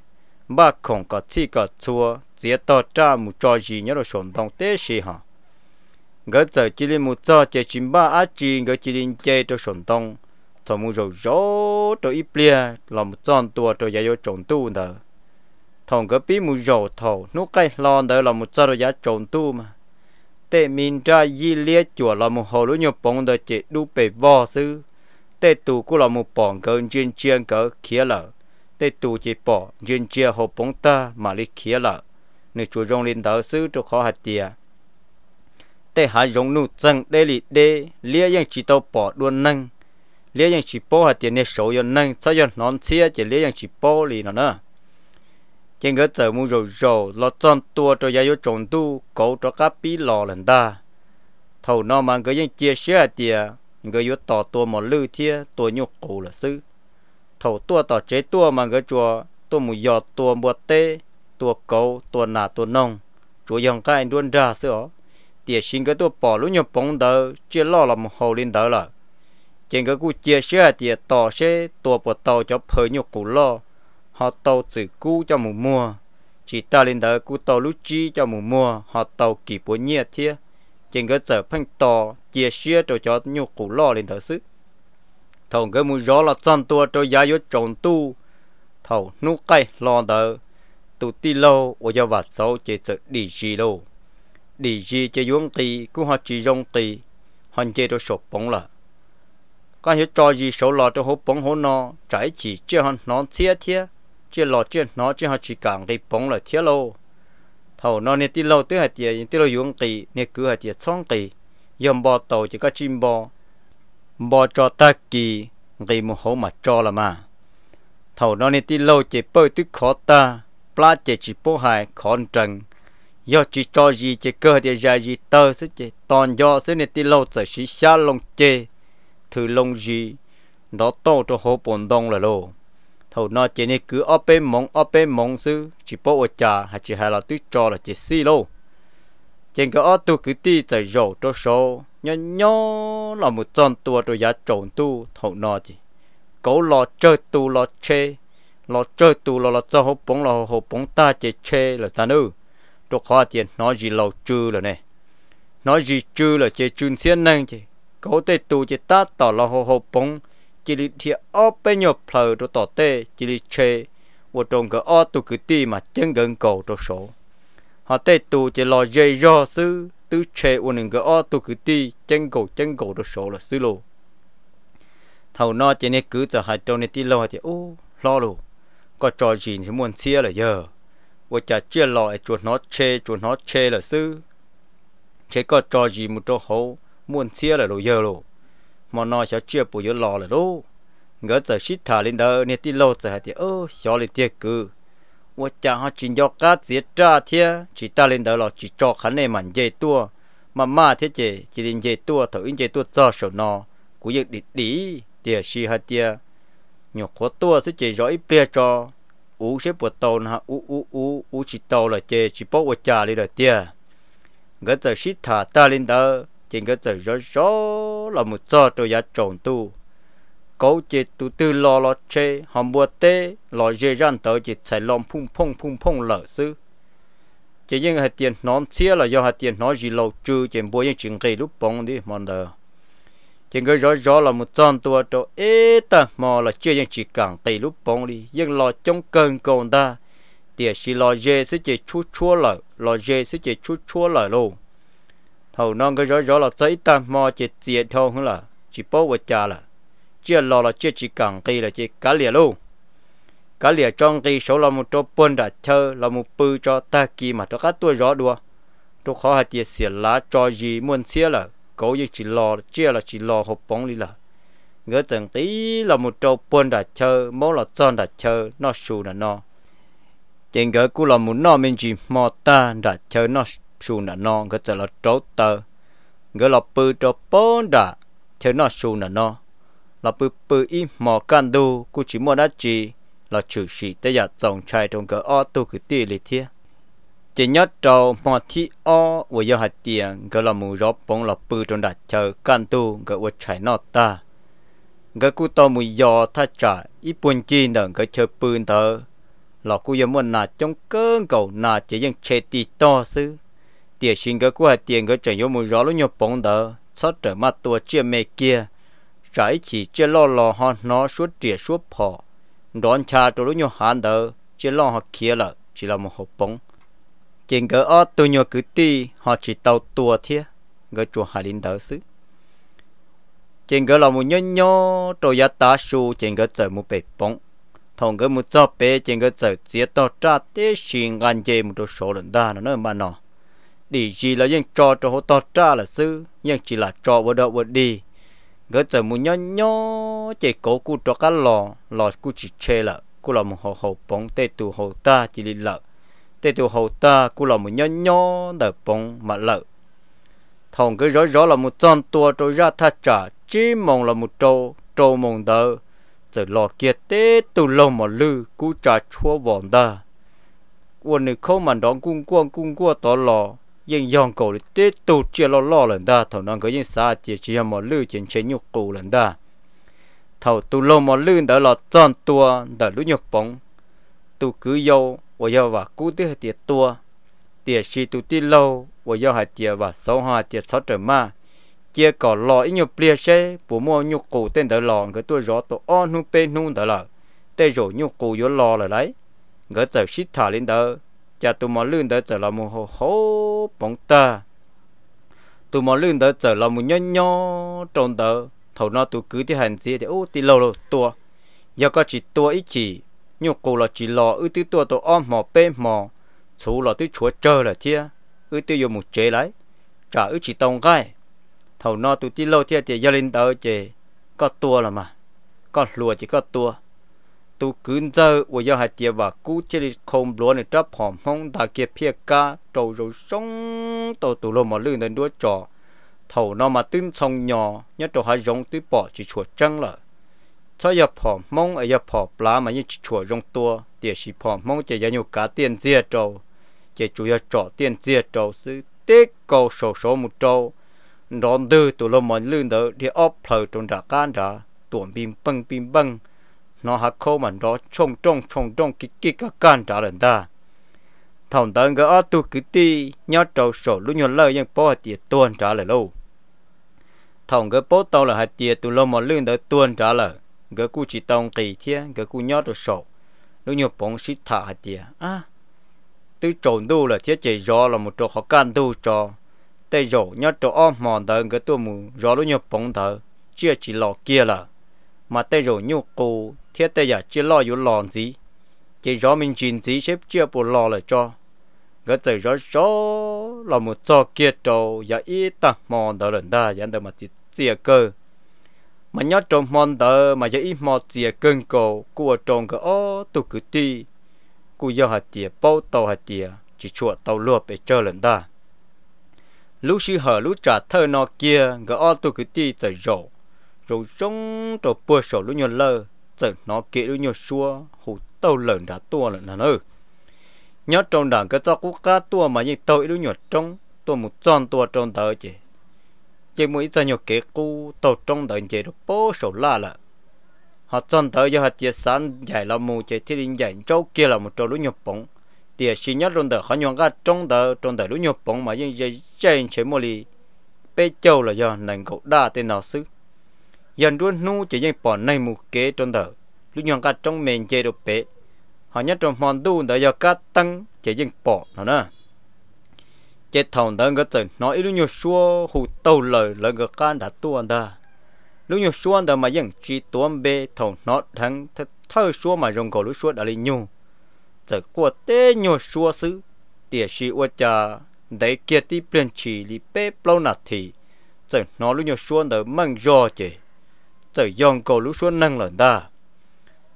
ba không có chi có chua chỉ to cha một trò gì nhớ rồi sống đồng tế gì hả gỡ giờ chỉ lên một trò chè chín ba á chi gỡ chỉ lên chè cho sống đồng thọ mù rộn gió cho ít bia là một tròn tua cho giải vô trộn tu nữa thằng gỡ bí mù rộn thầu nó cây lon đời là một trò giải trộn tu mà tệ mình ra yi lia chùa là một hồ lũ nhập bóng đợi chị đu bề vò sư tệ tù cũng là một bóng gần chuyên chuyên cỡ khía lở tệ tù chỉ bỏ chuyên chia hồ bóng ta mà lý khía lở nữ chủ rong linh đạo sư cho khó hạt tìa tệ hạ rong nụ chân đê lì đê lia yang chỉ tàu bỏ đuôn năng lia yang chỉ bỏ hạt tiền nè sầu yon năng sao yon nón xia chỉ lia yang chỉ bỏ lì nó nữa chỉ ngỡ chờ mu rồi rồi lo chọn tua cho gia yếu trộn tu cổ cho cá bí lò lần ta thầu nó mà người những chia sẻ tiề à người yếu tỏ tua một lư thia tua nhục cổ là sư thầu tua tỏ chế tua mà người chùa tua mù giọt tua bùa tê tua cổ tua nà tua nông chúa dòng cái anh đuôn ra sữa tiề xin cái tua bỏ lũ nhập bóng đỡ chia lo một hồ lên đỡ là chỉ ngỡ cú chia sẻ tiề à tỏ sẽ tua bùa tàu cho phơi nhục cổ lo họ tàu chỉ cú cho mùa mùa chỉ ta lên đó cú tàu lú chi cho mùa mùa họ tàu kỳ bố nhẹ thiê trên cái giờ phanh tò chia sẻ cho cho nhiều củ lo lên đó sức thầu cái mùa gió là chân tua cho giá yếu trồng tu thầu nú cây lo đó tụ ti lâu ở giờ vặt sau chỉ sự đi gì đâu đi gì chỉ dùng tì cũng họ chỉ dùng tì hoàn chế cho sụp bóng là các hiểu cho gì số lo cho hố bóng hố no trái chỉ chưa hắn nón chia thiê chia lo chia nó chia họ chỉ cần cái bóng là thiết lô thầu nó nên đi lâu tới hạt tiền đi lâu dùng kỳ nên cứ hạt tiền xong kỳ dòng bò tàu chỉ có chim bò bò cho ta kỳ kỳ một hố mà cho là mà thầu nó nên đi lâu chỉ bơi tức khó ta pla chỉ chỉ bố hài khó trần do chỉ cho gì chỉ cơ thì ra gì tơ sẽ chỉ toàn do sẽ nên đi lâu sẽ xí xa lông chê thử lông gì nó to cho hố bồn đông là lô thầu nó chỉ nên cứ ốp bên mong ốp bên mong sư chỉ bỏ ở nhà hay chỉ hay là tui cho là chỉ xì lô trên cái ốp tôi cứ đi chạy rổ cho số nhỏ nhỏ là một con tua rồi giá trộn tu thầu nó chỉ cố lo chơi tu lo chê lo chơi tu lo lo cho hộp bóng lo hộp bóng ta chỉ chê là ta nữ tôi khó tiền nói gì lâu chư là nè, nói gì chư là chỉ chun xiên năng chỉ cố tê tu chỉ ta tỏ lo hộp bóng chỉ là thì ở bên nhau rồi tỏ tê chỉ là chê và trong cái ở tụ cứ ti mà chân gần cầu cho số họ tê tụ chỉ lo dây do sư tứ chê và những cái ở tụ cứ ti chân cầu chân cầu cho số là sư lô thầu nó chỉ nên cứ cho hai trong này ti lo thì ô lo luôn có trò gì muốn chia là giờ và chả chia loại chuột nó chê chuột nó chê là sư chế có trò gì một chỗ hố muốn chia là đồ giờ rồi mà nó sẽ chia bù yếu lò rồi đó ngỡ giờ shit thả lên đó nên đi lâu giờ thì ơ cho lên tiệc cứ 我家哈真要干这炸天，只打领导了，只抓看内蛮这多，妈妈这这只领这多，头因这多早手呢，古一弟弟，第四哈第，鸟可多是这容易别着，有些不到呢，有有有有只到了这，只把我家里了第，我这是他打领导。chỉ có từ rõ rõ là một giờ tôi đã chọn tu cố chỉ tu từ lo lo chê hòm bùa tê lo dễ ran tới chỉ xài lòng phung phung phung phung lở sư chỉ những hạt tiền nón xía là do hạt tiền nó gì lâu trừ chỉ bùa những chuyện kỳ lúc bóng đi mòn đờ chỉ có rõ rõ là một trăm tua cho ế ta mò là chưa những chỉ càng kỳ lúc bóng đi nhưng lo trong cơn còn ta tiền xì lo dê sẽ chỉ chua chua lở lo dễ sẽ chỉ chua chua lở luôn hầu non cái gió gió là giấy ta mò chỉ tiệt thôi không là chỉ bố vợ cha là chia lo là chia chỉ cẳng kỳ là chỉ cá lìa luôn cá lìa trong kỳ số là một chỗ buôn đã thơ là một bư cho ta kỳ mà cho các tuổi gió đua tôi khó hạt tiệt xỉa lá cho gì muốn xia là cố như chỉ lo chia là chỉ lo hộp bóng đi là ngỡ từng tí là một chỗ buôn đã chơi mỗi là tròn đã chơi nó xù là nó chừng ngỡ cũng là một nó mình chỉ mò ta đã chơi nó su nà non cái giờ lo trâu tờ cái là bự cho bốn đã thế nó su nà non là bự bự ít mò can đu cũng chỉ mua đá chỉ là chủ sĩ tới giờ tổng trai trong cái ô tu cái tiền lì thiê chỉ nhớ trâu mò thi ô và giờ hạt tiền cái là mù rót bóng là bự trong đặt chờ can đu cái vật chạy nó ta cái cú to mù giò tha trả ít buồn chi nè cái chơi bự thở là cú giờ muốn nà trong cơn cầu nà chỉ những chế tì to xứ tiền sinh cái của tiền cái chẳng có một rõ lúc nhập bóng đỡ sao trở mà tua chia mê kia trái chỉ chia lo lo họ nó suốt trìa suốt họ, đón cha tôi lúc nhập hàn đỡ chia lo họ kia là chỉ là một hộp bóng trên cái ở tôi nhập cứ ti họ chỉ tàu tua thế cái chùa hà linh đỡ xứ trên cái là một nhớ nhớ tôi giá tá su trên cái trời một bể bóng thằng cái một giọt bể trên cái trời chia to tra tế sinh gan dê một số lần đa nó mà nó đi gì là những trò cho họ to tra là sư nhưng chỉ là trò vừa đậu vừa đi gỡ từ một nhó nhó chạy cổ cu trò cá lò lò cu chỉ che là cu là một hồ hồ bóng tê tù hồ ta chỉ đi lợ tê tù hồ ta cu là một nhó nhó đờ bóng mà lợ thòng cứ rõ rõ là một con tua trôi ra thắt trả chỉ mong là một trâu trâu mong đờ từ lò kia tê tù lâu mà lư cu trả chua bọn ta uốn nửa không mà đón cung quang cung quang tỏ lò yên yong cổ thì tê tù chia lo lo lần da thầu nó có yên xa chia chia mò lư chiến chế nhục cổ lần da thầu tu lo mò lư đỡ lọ tròn tua đỡ lũ nhục bóng tu cứ yêu và yêu và cú tê tiệt tua tiệt si tu tê lâu và yêu hai tiệt và sáu hai tiệt sáu trở mà, chia cỏ lọ ít nhục plia xe bố mua nhục cổ tên đỡ lọ cái tua gió tổ on hung bên nung đỡ lọ tê rổ nhục cổ yếu lọ là đấy ngỡ tờ xít thả lên đỡ cha tụi mò lươn đó trở là một hồ hố bóng ta tụi mò lươn đó trở là một nho nho tròn tơ thầu nó tụi cứ thì hành gì thì ô thì lâu lâu tua giờ có chỉ tua ít chỉ nhưng cô là chỉ lò ư tư tua tụi om mò bê mò số là tụi chúa chờ là thia ư tư dùng một chế lại trả ư chỉ tông gai thầu nó tụi tí lâu thia thì giờ lên tờ chế có tua là mà có lùa chỉ có tua tu cứng giờ và giờ hạt tiền và cú chỉ không luôn để chấp hòm hông đã kia cá trâu rồi sống tàu tù lô mà lươn đến đuôi trò thầu mà tin sông nhỏ nhất trâu hai giống tứ bỏ chỉ chuột trăng lợ cho giờ hòm mông ở giờ lá mà như chỉ giống tua tiền chỉ hòm mông chỉ giờ nhiều cá tiền dìa trâu chỉ chủ yếu trò tiền dìa trâu sư tết cầu sổ số một trâu đón đưa tù lô mà lươn đỡ thì óp trong đá can đá tuồng bim băng bim băng nó hạ khô mà nó chong chong chong chong kí kí cả can trả lần ta thằng ta ngỡ ở tu cứ ti nhớ trâu sổ lúc nhau lời nhưng bỏ tiền tuôn trả lời lâu thằng cái bố tao là hạt tiền tu lâu mà lương đỡ tuôn trả lời cái cu chỉ tông kỳ thế cái cu nhớ trâu sổ lúc nhau bóng xít thả hạt tiền à tư trộn đu là thiết chế gió là một chỗ khó khăn đu cho tay rổ nhớ chỗ ôm mòn tờ cái tu mù gió lúc nhau bóng thở chia chỉ lọ kia là mà tê rồi nhu cô thiết tê giờ chỉ lo yếu lòn gì chỉ rõ mình chín gì xếp chưa bộ lo lại cho cái tê rõ rõ là một cho kia trâu giờ ít ta mòn đỡ lần ta giờ đỡ mà chỉ chia cơ mà nhớ trông mòn đỡ mà giờ ít mò chia cơn cổ của trông cái ó tụ cứ ti của giờ hạt tiề bao tàu hạt tiề chỉ chuột tàu lụa để chơi lần ta lúc sư hở lúc trả thơ nó kia gỡ ó tụ cứ ti tẩy rổ rồi trong trò bùa sổ lúc nhiều lơ giờ nó kỹ lũ nhiều xua hủ tàu lợn đã tua lợn hẳn ơi nhớ trong đảng cái tao cũng cá tua mà nhưng tàu lũ nhiều trong tua một tròn tua trong tờ chị chỉ mỗi ra nhiều kỹ cu tàu trong đợi chị được bố sổ la là họ tròn tờ cho họ chia sản giải là mù chị thì định giải châu kia là một trò lũ nhiều bóng địa chỉ nhớ trong đợi họ nhọn cả trong đợi trong đợi lũ nhiều bóng mà nhưng dây dây chỉ mua li bé châu là do nành cậu đa tên nào xứ dần luôn nu chỉ dành bỏ này mù kế trong thở lúc nhọn cả trong mình chế độ bể, họ nhất trong hoàn tu đã giờ cá tăng chỉ dành bỏ nó nữa chế thầu đó người ta nói lúc nhọn xua hụt tàu lời lời người ta đã tuôn đó lúc nhọn xua đó mà dành chỉ tuôn bể thầu nó thằng thơ xua mà dùng cổ lúc xua đã lên nhung giờ qua tê nhọn xua xứ địa sĩ ua cha đấy kia đi biển chỉ li bể lâu nát thì giờ nó lúc nhọn xua đó mang do chế tự dòng cầu lũ xuống năng lần ta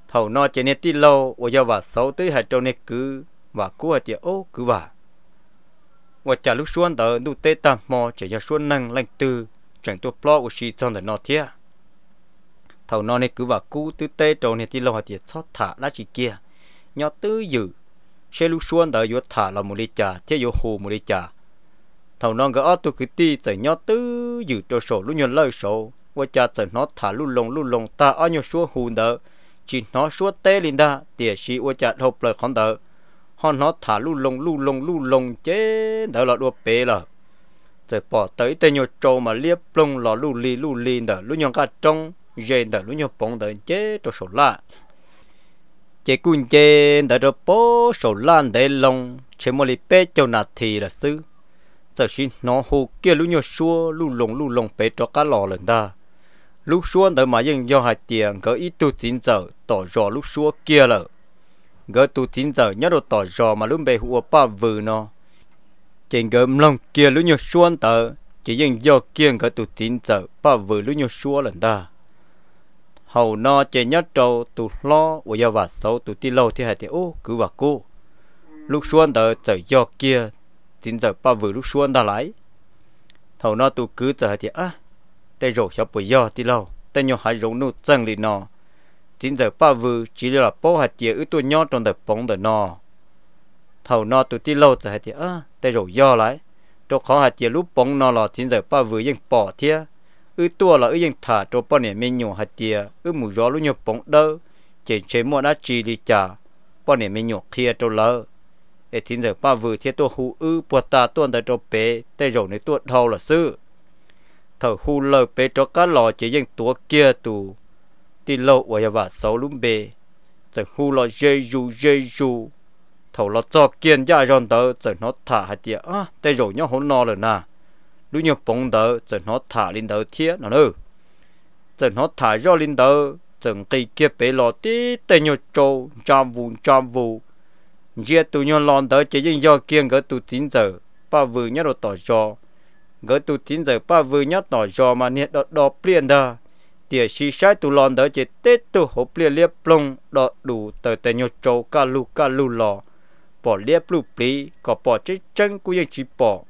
thầu nó chỉ nên tí lâu và do và xấu tới hai trâu nên cứ và cú hai tiệt ô cứ và và trả lúc xuống tờ đủ tê tam mò chỉ cho xuống năng lành từ chẳng tôi plo của chị trong đời nó thia thầu nó nên cứ và cú tứ tê trâu nên tí lâu hai tiệt xót thả lá chỉ kia nhỏ tứ dự xe lúc xuống tờ yếu thả là một ly trà thế yếu hồ một ly trà thầu nó gỡ tôi cứ ti tại nhỏ tứ dự trâu sổ lũ nhuận lời sổ và cha sợ nó thả lù lồng lù lồng ta ở nhiều xua hồn đỡ chỉ nó xua tê linh ta tỉa sĩ và cha hộp lời con đỡ họ nó thả lù lồng lù lồng lù lồng chế đỡ là đua bể là rồi bỏ tới tên nhiều châu mà liếp lông lò lù li lù li đỡ lù nhon cá trong dê đỡ lù nhon bóng đỡ chế cho số lạ chế cun chế đỡ đỡ bó sổ lan để lông chế mò lì bê châu nạt thì là sư giờ xin nó hô kia lũ nhô xua lũ lồng lũ lồng bể cho cá lò lần ta lúc xua tới mà dân do hạt tiền có ít tu chín giờ tỏ rõ lúc xua kia lợ gỡ tu chín giờ nhớ được tỏ rõ mà lúc bề hùa ba vừ nó trên gỡ lòng kia lúc nhớ xua tờ chỉ dân do kiên gỡ tu chín giờ ba vừ lúc nhớ xua lần ta hầu nó trên nhớ trâu tu lo của do và xấu tu ti lâu thì hạt thì ô cứ và cô lúc xua tờ giờ do kia chín giờ ba vừ lúc xua ta lại hầu nó tu cứ giờ thì á à, để rồi cho bùi do thì lâu để nhau hai giống nụ chân lì nọ chính giờ ba vư chỉ là bố hạt chia ứ tôi nhỏ trong đời bóng đời nọ thầu nọ tụi đi lâu giờ hạt chia à để rồi do lại cho khó hạt chia lúc bóng nọ là chính giờ ba vư ยัง bỏ thia ứ tua là ứ ยัง thả cho bao nè mình nhiều hạt chia ứ mù gió lúc nhiều bóng đỡ chỉ chế mua đã chỉ đi chả, bao nè mình nhiều kia cho lỡ để chính giờ ba vư thia tôi hú ứ bùa ta tuôn đời cho bé để rồi này tuôn thâu là sư thở hù lờ bê cho cá lò chỉ dân tua kia tù đi lâu ở và sáu lúm bê chẳng khu lò dê dù dê dù thầu lò cho kiên gia giòn tớ chẳng nó thả hạt tía à tây rồi nhá hôn nò rồi nà lúc như bóng tớ chẳng nó thả lên tớ thiế nó nơ chẳng nó thả ra linh tớ chẳng cây kia bê lò tí tê nhô châu trăm vụ trăm vụ chia tụ nhon lòn tớ chỉ dân do kiên gỡ tụ tín giờ ba vừa nhá đồ tỏ cho gỡ tu tin giờ ba vừa nhát tỏ giò mà nhiệt đọt đọt liền đờ tiề xì sai tu lon đỡ chỉ tết tu hộp liền liếp plong đọt đủ tờ tờ nhô châu ca lu ca lu lò bỏ liếp lu plí có bỏ chết chân cũng ยัง chỉ bỏ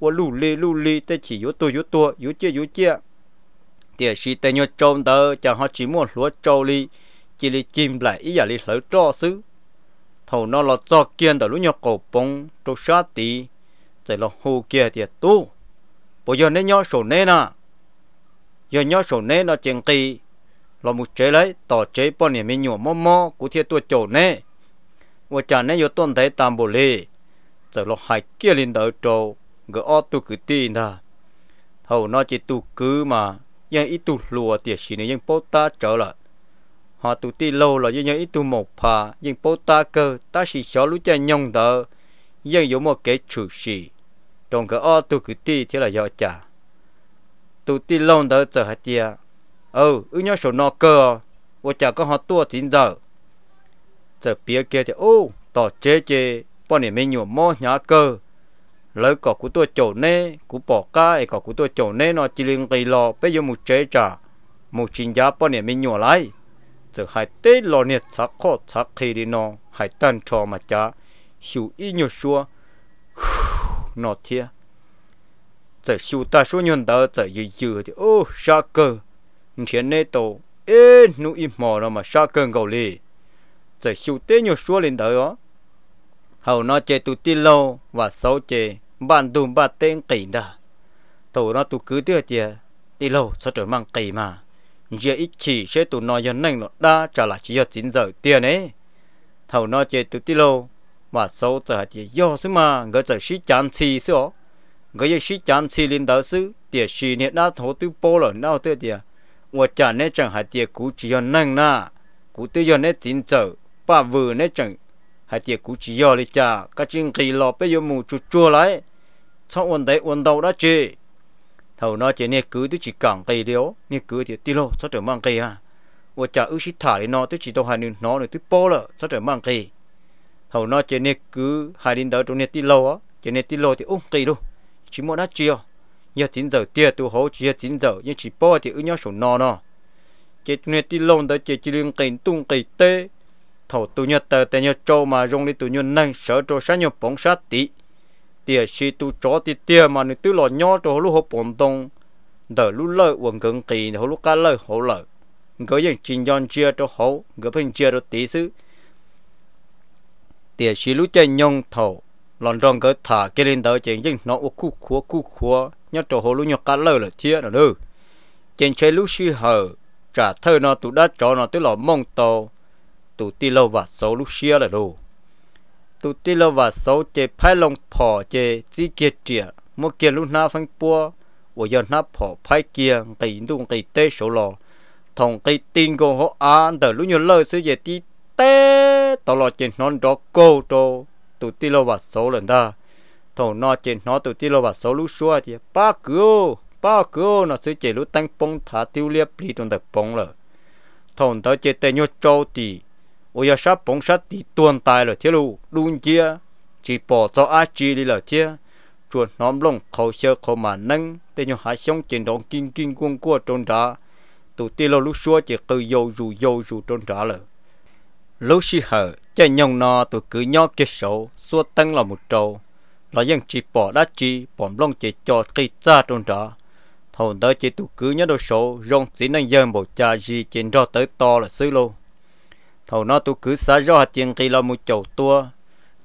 wo lu li lu li tê chỉ yếu tu yếu tu yếu chia yếu chia tiề xì tê nhô châu đỡ chẳng họ chỉ muốn lúa châu li chỉ li chim lại ý giả li lỡ cho xứ thầu nó là cho kiên đỡ lũ nhọ cổ bông trâu sát tì, rồi là hồ kia tiệt tu bộ giờ nên nhớ sổ nê nà giờ nhớ sổ nê nó chuyện kỳ là một chế lấy tỏ chế bọn này mình nhổ mò mò của thiệt tua chỗ nê và chả nê giờ tôn thấy tạm bộ lì giờ lo hai kia lên đỡ trâu gỡ o tu cứ tin thà hầu nó chỉ tu cứ mà nhưng ít tu lùa thì xí này nhưng bố ta trở lại họ tu đi lâu là nhưng ít tu một phà nhưng bố ta cơ ta chỉ cho lũ cha nhông đó, nhưng giống một cái chữ gì trong cái ô tu cứ ti thì là dọ chả tu ti lông đó giờ hạt chia ô, ừ, ư nhau số nọ cơ ô chả có họ tua chín giờ giờ bia kia thì ô tỏ chế chế bọn này mình nhổ mò nhá cơ lấy cỏ của tôi chỗ nè của bỏ cái cỏ của tôi chỗ nè nó chỉ liên kỳ lò bây giờ một chế chả, một chín giá bọn này mình nhổ lại giờ hai tê lò nè sắc khó sắc khí đi nó hai tan cho mà chả hiểu ý nhổ xua nó chia giờ siêu ta số nhân đó giờ dư dư thì ô sa cơ chuyện này tổ ê nụ im mò nó mà sa cơ gầu lì giờ siêu tế nhiều số lên đó hầu nó chơi tụ ti lâu và xấu chơi bạn đùm bạn tên kỳ đó tổ nó tụ cứ tiếc chơi ti lâu sao trở mang kỳ mà giờ ít chỉ sẽ tụ nói dân nhanh nó đa trả lại chỉ giờ chín giờ tiền ấy thầu nó chơi tụ ti lâu mà số giờ thì do xí mà người giờ xí chán xì xí ó người giờ xí chán xì lên đó xí thì xí nè đã thổ tư bố rồi nào thế thì và chán này chẳng hạt thì cú chỉ cho năng na cú tư cho nè tin giờ ba vừa nè chẳng hạt thì cú chỉ cho đi cha các chuyện kỳ lọ bây giờ mù chua chua lại sau ổn đấy ổn đầu đã chê thầu nói chỉ nè cứ tôi chỉ cẳng kỳ điều nè cứ thì tilo sao trở mang kỳ ha và chả ước xí thả lên nó tôi chỉ đâu hai nó này tôi bố rồi sao trở mang kỳ hầu nó chỉ nên cứ hai đến đó trong nên tí lâu á chỉ nên tí lâu thì ung kỳ luôn chỉ muốn nó chia giờ tính giờ tiền tu hỗ chỉ tính giờ nhưng chỉ bỏ thì ứng nhau sổ no no chỉ nên tí lâu đó chỉ chỉ liên kỳ tung kỳ tê thầu tu nhớ tờ tê nhớ châu mà rong đi tu nhớ năng sợ cho sáng nhớ bóng sát tí tiền si tu chó thì tiền mà nên tu lò nhỏ cho lúc họ bóng tông đỡ lúc lợi vẫn cứng kỳ hổ lúc cá lợi hổ lợi người dân chuyện giòn chia cho hổ người phải chia cho tí xứ tiền xí lú chơi nhông thầu lòn rong cỡ thả cái lên tới chuyện dinh nó u khu khu khu khu nhớ chỗ hồ lú nhọ cá lơ là thiệt nữa đâu trên chơi lú xí hờ trả thơ nó tụ đã cho nó tới lò mong tàu tụ ti lâu và xấu lú xí là đồ tụ ti lâu và xấu chê phái lòng phò chê chỉ kia trịa mua kia lú na phăng bua của dân na phò phái kia tỷ đúng tỷ tê số lò thòng tỷ tin cô họ ăn đỡ lú nhọ lơ xứ về tí tao lo trên nó đó cô cho tụi ti lo và số lần ta thầu nó trên nó tụi ti lo và số lúc xua thì ba cửa ba cửa nó sẽ chỉ lúc tăng bông thả tiêu liệp đi trong tập bông rồi thầu đó chỉ tay nhốt châu thì ôi giờ sắp bông sắt thì tuôn tài rồi thế lu đun chia chỉ bỏ cho a chi đi rồi thế chuột nóm lông khẩu sơ khẩu mà nâng tay nhốt hạ sông trên đó kinh kinh quân qua trong đó tụi ti lo lúc xua chỉ cứ dầu dù dầu dù trong đó rồi lúc xí hở chạy nhông nó tụi cứ nhó kia số xua tăng là một trâu là dân chỉ bỏ đá chỉ bỏ lông chỉ cho cây ra trong đó thầu đó chỉ tụi cứ nhớ đồ số rong chỉ năng dân bộ cha gì trên đó tới to là xứ lô, thầu nó tụi cứ xa do hạt tiền cây là một chậu tua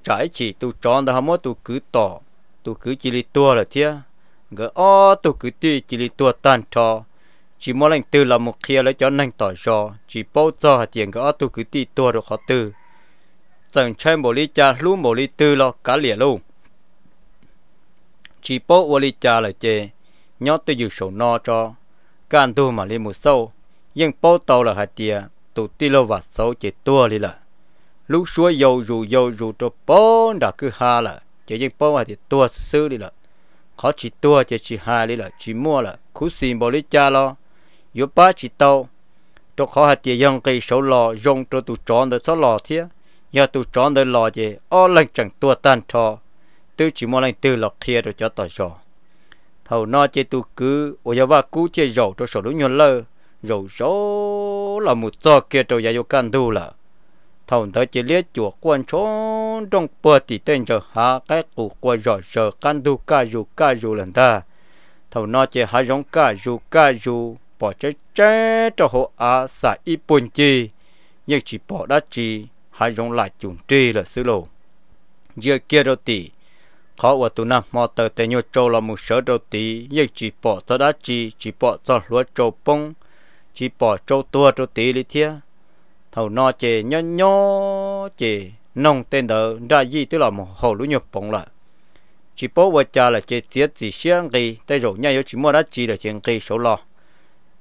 trái chỉ tụi chọn đó mỗi tụi cứ tỏ tụi cứ chỉ li tua là thia gỡ o tụi cứ ti chỉ li tua tan trò chỉ mỗi lần từ là một kia lấy cho nên tỏi cho chỉ bao giờ hạt tiền có tôi cứ ti tua được họ từ chẳng chơi một ly trà lú một ly tư lo cá lìa luôn chỉ bao một ly trà là chê nhớ tôi dự sổ no cho can tu mà lên một sâu nhưng bao tàu là hạt tiền tụ ti lo và sâu chỉ tua đi là lúc suối dầu dù dầu dù cho bao đã cứ ha là chỉ nhưng bao mà thì tua xứ đi là khó chỉ tua chỉ chỉ ha đi là chỉ mua là cú xin bồi ly trà lo yếu ba chỉ tàu cho khó hạt chỉ dòng cây số lò dùng cho tụ tròn được số lò thế giờ tụ tròn được lò gì ô lần chẳng tua tan trò tư chỉ mua lần từ lọc thiê rồi cho tỏ rõ thầu nó chỉ tụ cứ ô giờ và cú chỉ dầu cho số đối nhuận lơ dầu số là một tờ kia cho giờ yo can đủ là thầu đó chỉ liếc chùa quan số trong bờ thì tên cho hạ cái cụ qua rồi giờ can đủ ca dù ca dù lần ta thầu nó chỉ hạ giống ca dù ca dù bỏ chế chế cho họ á xả y bồn chi nhưng chỉ bỏ đá chi hãy dùng lại chúng chi là xứ lộ giờ kia đầu tỷ khó và tụ nam mò tờ tề nhô châu là một sở đầu tỷ nhưng chỉ bỏ cho đá chi chỉ bỏ cho lúa châu bông chỉ bỏ châu tua châu tỷ lý thế thầu no chè nhó nhó chè nông tên đỡ ra gì tức là một hồ lũ nhập bông là chỉ bỏ vợ cha là chè tiết gì xiang kỳ tay rổ nhau chỉ mua đá chi là chè kỳ số lọ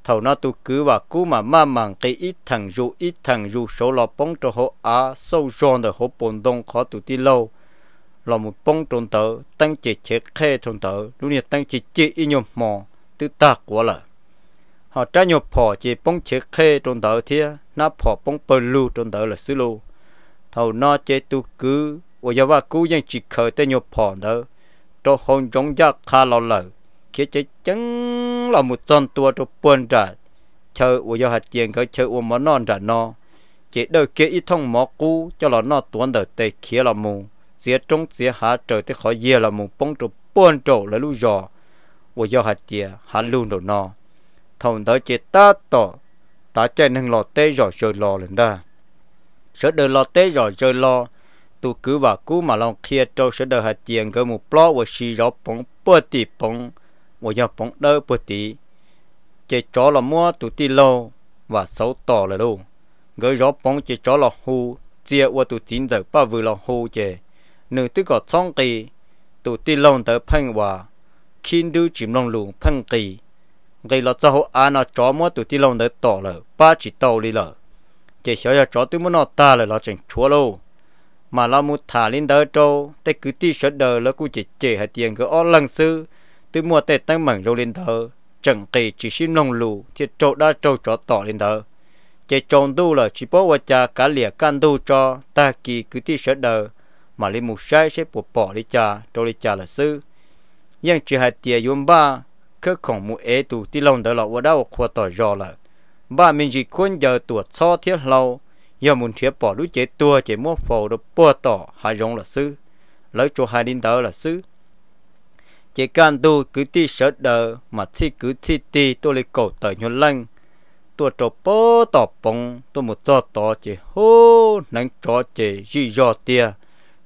thầu nó tu cứ và cú mà ma màng cái ít thằng dù ít thằng dù số lò bóng cho họ á sâu giòn để họ bồn đông khó tụ ti lâu lò một bóng trôn tờ tăng chỉ chế khe trôn tờ lúc này tăng chỉ chế y nhom mò tư ta quá là họ trả nhộp phò chỉ bóng chế khe trôn tờ thia nó phò bóng bờ lu trôn tờ là xứ lô thầu nó chế tu cứ và giờ và cú ยัง chỉ khởi tới nhộp phò nữa cho hồn giống giác khá lo lợi kia chơi chẳng là một con tua cho buồn trả chơi u yo hạt tiền khởi chơi u món non trả no chỉ đôi kia ít thông mỏ cũ cho là nó tuấn đời tây kia là mù dĩa trung dĩa hạ trời tới khỏi dìa là mù bông cho buồn trổ là lu giò u yo hạt tiền hạ luôn đồ no thông tới chỉ ta tỏ ta chơi nâng lò tê giò chơi lò lên ta sợ đời lò tê giò chơi lò tu cứ và cú mà lòng kia trâu sợ đời hạt tiền cái mù plo và xì gió bóng bơ tì bóng 我要帮得不敌，这着了么土地喽，và xấu tỏ là đâu người gió bóng chỉ chó là hù chia qua tụ tín giờ ba vừa là hù chè nữ tức có xong kỳ tụ ti lông tới phăng hòa khiến đứa chìm lòng lùn phăng kỳ gây là cho hậu an nó chó mua tụ ti lông tới tỏ là ba chỉ tàu đi lợ chỉ xóa cho chó tôi muốn nó ta là nó chẳng chúa mà là một thả lên đời trâu tay cứ ti sợ đời là cứ chỉ chỉ hai tiền cứ ở lăng sư tôi mua tệ tăng mảng rô lên thờ chẳng kỳ chỉ xin nông lù thì trâu đã trâu cho tỏ lên thờ chế chọn tu là chỉ bỏ qua cha cả lìa can tu cho ta kỳ cứ ti sợ đờ mà lên một sai sẽ bỏ bỏ đi cha trâu đi cha là sư nhưng chỉ hai tia yếm ba cứ không mu ế tu ti lòng đỡ lọ qua đâu qua tỏ rõ là ba mình chỉ quân giờ tuổi so thiết lâu giờ muốn thiết bỏ lũ chế tua chế mua phổ được bỏ tỏ hai giống là sư lấy cho hai linh đỡ là sư chỉ cần tu cứ ti sợ đờ mà thi cứ thi ti tôi lấy cầu tờ nhuận lăng tôi cho bó tỏ bóng tôi một giọt tỏ chỉ hô nắng trọ chỉ dị dọ tia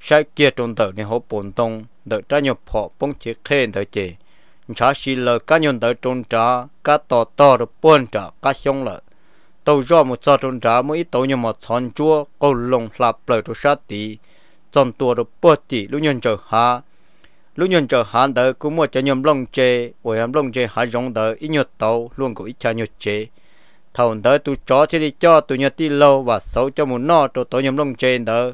sai kia trong tờ này hô bồn tông đợi ra nhập họ bóng chỉ khen đợi chỉ chả xì lờ cá nhân đợi trong trà cá tỏ tỏ được bơn trà cá xong lợ tôi cho một giọt trong trà mỗi tàu như mà son chua câu lồng lạp lời tôi sát tí trong tua được bớt tí lũ nhân chờ hạ lúc nhận cho hắn tớ cũng mua cho nhầm lông chê ôi hàm lông chê hai giống tớ ít nhột tàu luôn có ít cha nhột chê thầu tớ tu chó thì đi cho tu nhật đi lâu và xấu cho muốn nọ cho tớ nhầm lông chê tớ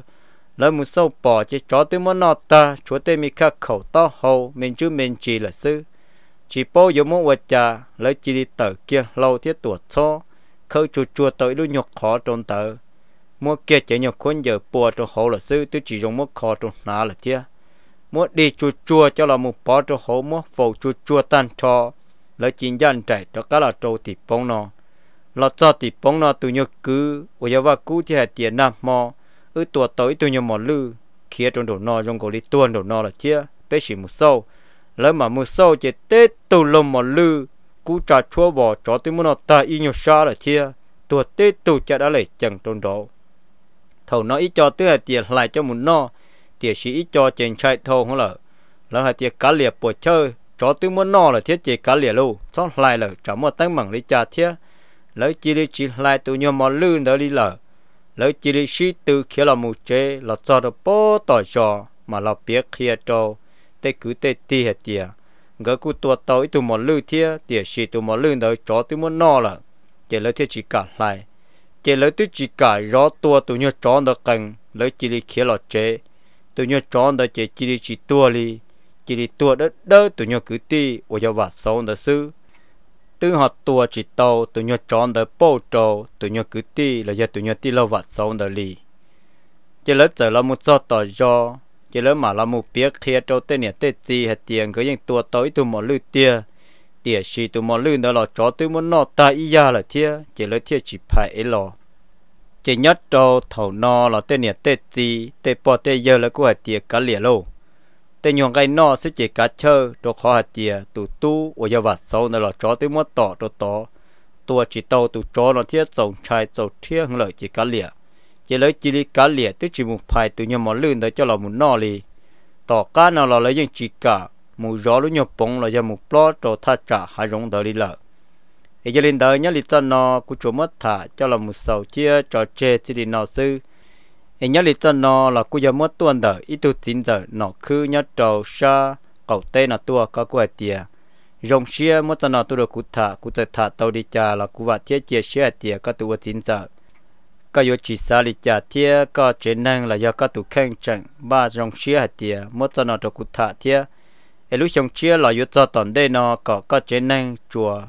lấy một sâu bỏ chỉ chó tới muốn nọ ta chúa tê mi khắc khẩu to hầu mình chứ mình chỉ là sư chỉ bố yếu muốn vật cha lấy chỉ đi tờ kia lâu thiết tuột số khâu chua chua tới lúc nhột khó trong tờ mua kia chỉ nhột khuôn giờ bùa cho hậu là sư tôi chỉ dùng mua khó trong ná là kia mua đi chua chua cho là một bỏ cho hổ mua phổ chua chua tan cho lỡ chín dân chạy cho cả là trâu thì bông nó là cho thì bông nó tụi nhớ cứ ở giờ và cú thì hệ tiền nam mò ở tuổi tới tụi nhớ mò lư khía trong đồ nó trong cổ lý tuôn đồ nó là chia bé chỉ một sâu lỡ mà một sâu chỉ tết tụ lồng mò lư cứ trả chua bỏ cho tụi muốn nó ta y nhiều xa là chia tuổi tết tụ chả đã lấy chẳng trong đó thầu nó ít cho tụi hệ tiền lại cho một no tiệt sĩ cho trên chạy thôi, không lỡ là hai tiệt cá liệp bùa chơi cho tôi muốn no là thiết chế cá liệp luôn xót lại là chẳng một tăng bằng lý trà thiết lấy chỉ lý chỉ lại tôi nhau mà lư đỡ đi lỡ lấy chỉ lý sĩ từ khi là một chế là cho được bó tỏi cho mà là biết kia cho tê cứ tê tì hết tiệt ngỡ cụ tua ít tụi mò lư thiết tiệt sĩ tụi mò lư đỡ cho tôi muốn no là chế lấy thiết chỉ cả lại chế lấy tôi chỉ cả rõ tua tụi nhau chó được cần lấy chỉ lý khi là chế tụi nhau chọn đó chỉ chỉ đi chỉ tua li chỉ đi tua đó đỡ tụi nhau cứ ti ở giờ vặt sống đó sư từ họ tua chỉ tàu tụi nhau chọn đó bầu trâu tụi nhau cứ ti là giờ tụi nhau đi lâu vặt sống đó li chỉ lỡ giờ là một số tờ do chỉ lỡ mà là một việc kia trâu tên nhà tên gì hết tiền cứ những tua tối tụi mọi lư tia tia xì tụi mọi lư đó là cho tụi mọi nọ ta ý ra là thia chỉ lỡ thia chỉ phải ấy chỉ nhất cho thầu no là tên nhà tê gì tê bỏ tê giờ là của tiệt cá lìa lô tên nhọn cái no sẽ chỉ cá chơ cho khó hạt tiệt tụ tu ở giờ vặt sau này là chó tới mất tỏ cho tỏ tua chỉ tàu tụ chó nó thiết dòng chai dầu thiết hưng lợi chỉ cá lìa chỉ lấy chỉ lý cá lìa tức chỉ một phải tụ nhom món lươn tới cho là một no lì tỏ cá nào là lấy những chỉ cả một gió lúc nhom bóng là giờ một plot cho thắt cả hai rồng đời đi lợi thì cho linh đời nhớ lịch do nó của chỗ mất thả cho là một sầu chia cho chê thì đi nó sư thì nhớ lịch do nó là của giờ mất tuần đời ít tu tin giờ nó cứ nhớ trầu xa cầu tê nó tua có của tiề dòng xia mất cho nó tu được cụ thả cụ chơi thả tàu đi chà là cụ vặt chia chia xia tiề có tu tin giờ có yếu chỉ xa lịch chà tiề có chế năng là do có tu khen chẳng ba dòng xia tiề mất cho nó được cụ thả tiề lúc dòng chia là yếu cho toàn đây nó có có chế năng chùa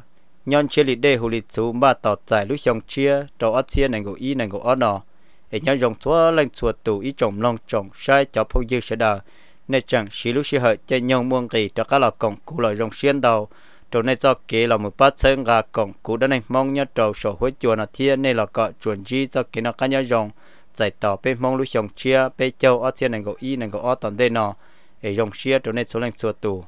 nhân chia lì đề hồ lì chú mà tỏ tài lúc dòng chia trâu ớt chia này ngủ y này ngủ ớt nọ để nhân dòng chúa lên chuột tù ý trồng lòng trồng sai cho phong dư sẽ đờ nên chẳng xí lúc xí hợi cho nhau muôn kỳ cho các lò cổng cụ lợi dòng xuyên đầu cho nên do kế là một bát sơn gà cổng cụ đó này mong nhớ trâu sổ hối chùa ở thiên nên là cọ chuẩn di cho kế nó các nhau dòng giải tỏ bên mong lúc dòng chia bên châu ớt chia này ngủ y này ngủ ớt toàn đây nọ để dòng chia cho nên số lên chuột tù